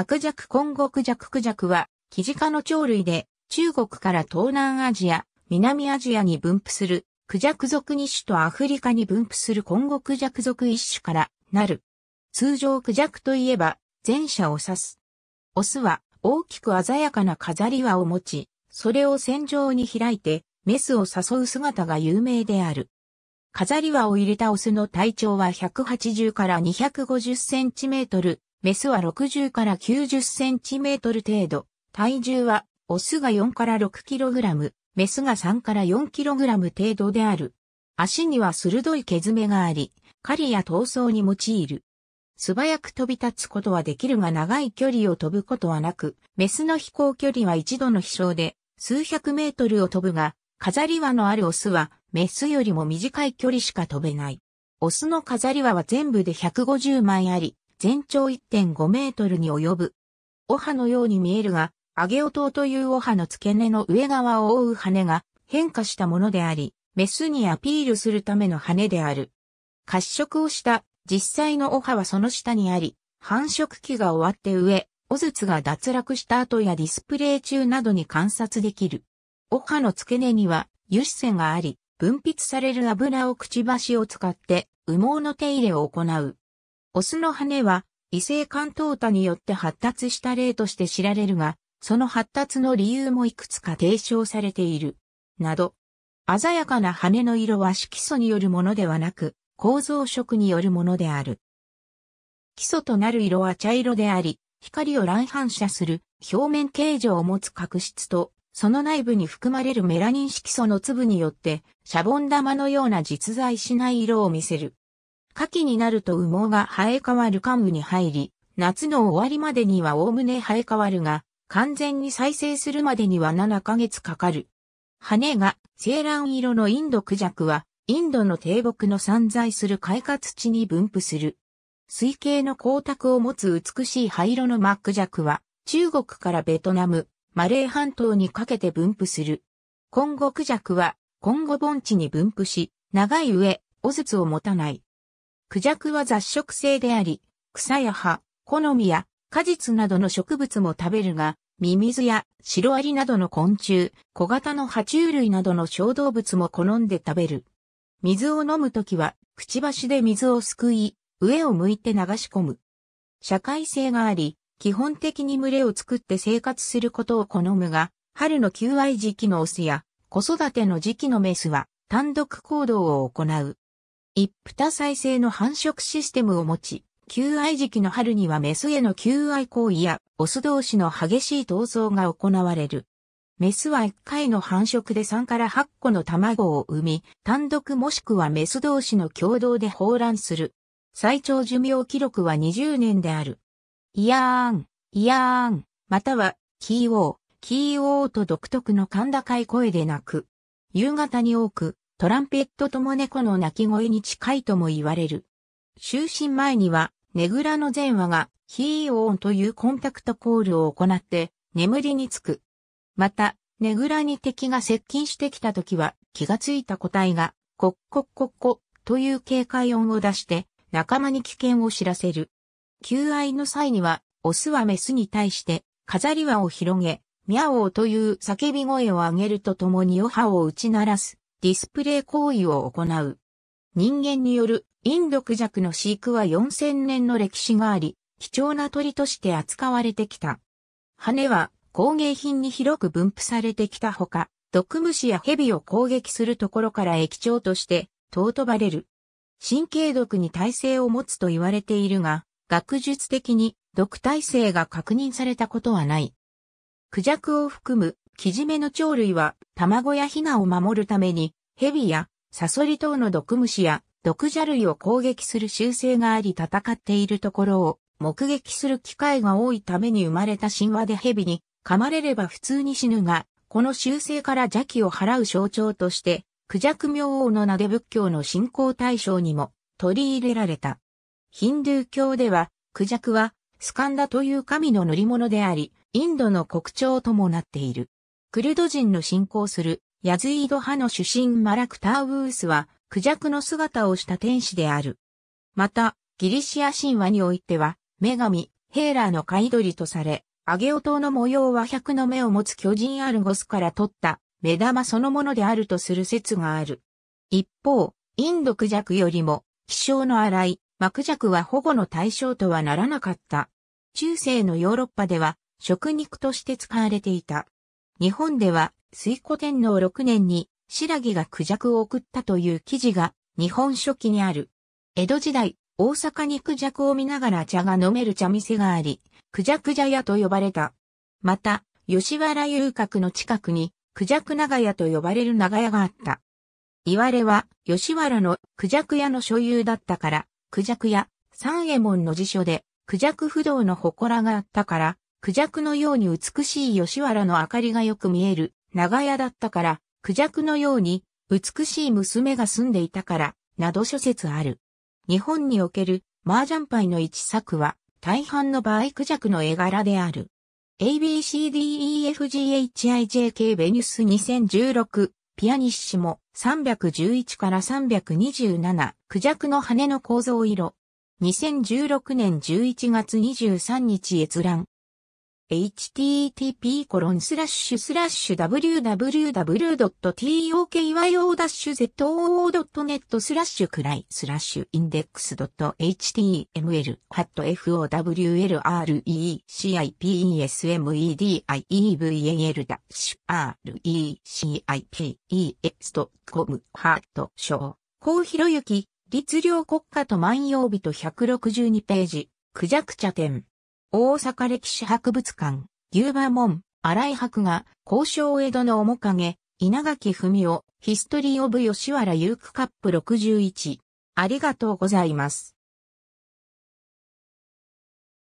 ャ弱コンゴク弱は、キジ科の鳥類で、中国から東南アジア、南アジアに分布する、クジャク属2種とアフリカに分布するジャク属1種からなる。通常クジャクといえば、前者を指す。オスは大きく鮮やかな飾り輪を持ち、それを線状に開いて、メスを誘う姿が有名である。飾り輪を入れたオスの体長は180から250センチメートル、メスは60から90センチメートル程度、体重はオスが4から6キログラム、メスが3から4キログラム程度である。足には鋭い毛爪があり、狩りや闘争に用いる。素早く飛び立つことはできるが長い距離を飛ぶことはなく、メスの飛行距離は一度の飛翔で数百メートルを飛ぶが、飾り輪のあるオスはメスよりも短い距離しか飛べない。オスの飾り輪は全部で150枚あり、全長1.5メートルに及ぶ。オハのように見えるが、アゲオ島というオハの付け根の上側を覆う羽が変化したものであり、メスにアピールするための羽である。褐色をした実際のオハはその下にあり、繁殖期が終わって上、オズツが脱落した後やディスプレイ中などに観察できる。オハの付け根には油脂腺があり、分泌される油をくちばしを使って羽毛の手入れを行う。オスの羽は異性間淘汰によって発達した例として知られるが、その発達の理由もいくつか提唱されている。など、鮮やかな羽の色は色素によるものではなく、構造色によるものである。基礎となる色は茶色であり、光を乱反射する表面形状を持つ角質と、その内部に含まれるメラニン色素の粒によって、シャボン玉のような実在しない色を見せる。夏季になると羽毛が生え変わる幹部に入り、夏の終わりまでには概ね生え変わるが、完全に再生するまでには7ヶ月かかる。羽が青藍色のインドクジャクは、インドの低木の散在する開花土に分布する。水系の光沢を持つ美しい灰色のマックジャクは、中国からベトナム、マレー半島にかけて分布する。コンゴクジャクは、コンゴ盆地に分布し、長い上、オズツを持たない。クジャクは雑食性であり、草や葉、好みや果実などの植物も食べるが、ミミズやシロアリなどの昆虫、小型の爬虫類などの小動物も好んで食べる。水を飲むときは、くちばしで水をすくい、上を向いて流し込む。社会性があり、基本的に群れを作って生活することを好むが、春の求愛時期のオスや、子育ての時期のメスは、単独行動を行う。一夫多妻制の繁殖システムを持ち、求愛時期の春にはメスへの求愛行為や、オス同士の激しい闘争が行われる。メスは1回の繁殖で3から8個の卵を産み、単独もしくはメス同士の共同で放卵する。最長寿命記録は20年である。イヤーン、イヤーン、または、キーオー、キーオーと独特の甲高い声で鳴く。夕方に多く、トランペットとも猫の鳴き声に近いとも言われる。就寝前には、ネグラの前話が、ヒーオーンというコンタクトコールを行って、眠りにつく。また、ネグラに敵が接近してきた時は、気がついた個体が、コッコッコッコという警戒音を出して、仲間に危険を知らせる。求愛の際には、オスはメスに対して、飾り輪を広げ、ミャオーという叫び声を上げるとともにオハを打ち鳴らす。ディスプレイ行為を行う。人間によるインドクジャクの飼育は4000年の歴史があり、貴重な鳥として扱われてきた。羽は工芸品に広く分布されてきたほか、毒虫や蛇を攻撃するところから液長として尊ばれる。神経毒に耐性を持つと言われているが、学術的に毒耐性が確認されたことはない。クジャクを含むキジめの鳥類は、卵やヒナを守るために、蛇やサソリ等の毒虫や毒蛇類を攻撃する習性があり戦っているところを目撃する機会が多いために生まれた神話で蛇に噛まれれば普通に死ぬが、この習性から邪気を払う象徴として、クジャク明王の名で仏教の信仰対象にも取り入れられた。ヒンドゥー教では、クジャクはスカンダという神の乗り物であり、インドの国鳥ともなっている。クルド人の信仰するヤズイード派の主神マラクターウースは、クジャクの姿をした天使である。また、ギリシア神話においては、女神、ヘーラーの飼い鳥とされ、アゲオ島の模様は100の目を持つ巨人アルゴスから取った目玉そのものであるとする説がある。一方、インドクジャクよりも、気象の荒い、マクジャクは保護の対象とはならなかった。中世のヨーロッパでは、食肉として使われていた。日本では、水古天皇6年に、白木がクジャクを送ったという記事が、日本書紀にある。江戸時代、大阪にクジャクを見ながら茶が飲める茶店があり、クジャク茶屋と呼ばれた。また、吉原遊郭の近くに、クジャク長屋と呼ばれる長屋があった。いわれは、吉原のクジャク屋の所有だったから、クジャク屋、三右衛門の辞書で、クジャク不動の祠があったから、クジャクのように美しい吉原の明かりがよく見える長屋だったから、クジャクのように美しい娘が住んでいたから、など諸説ある。日本における麻雀牌の一作は、大半の場合クジャクの絵柄である。ABCDEFGHIJK ベニュス2016ピアニッシモ311から327クジャクの羽の構造色2016年11月23日閲覧 http://www.tokyo-zoo.net スラッシュくらいスラッシュインデックス .html ハット fowlrecipesmedival ダッシュ recipes.com ハット賞高広ゆき律令国家と万葉日と162ページクジャクチャ展大阪歴史博物館、牛馬門、荒井博が、交渉江戸の面影、稲垣文夫、ヒストリーオブ吉原ークカップ61。ありがとうございます。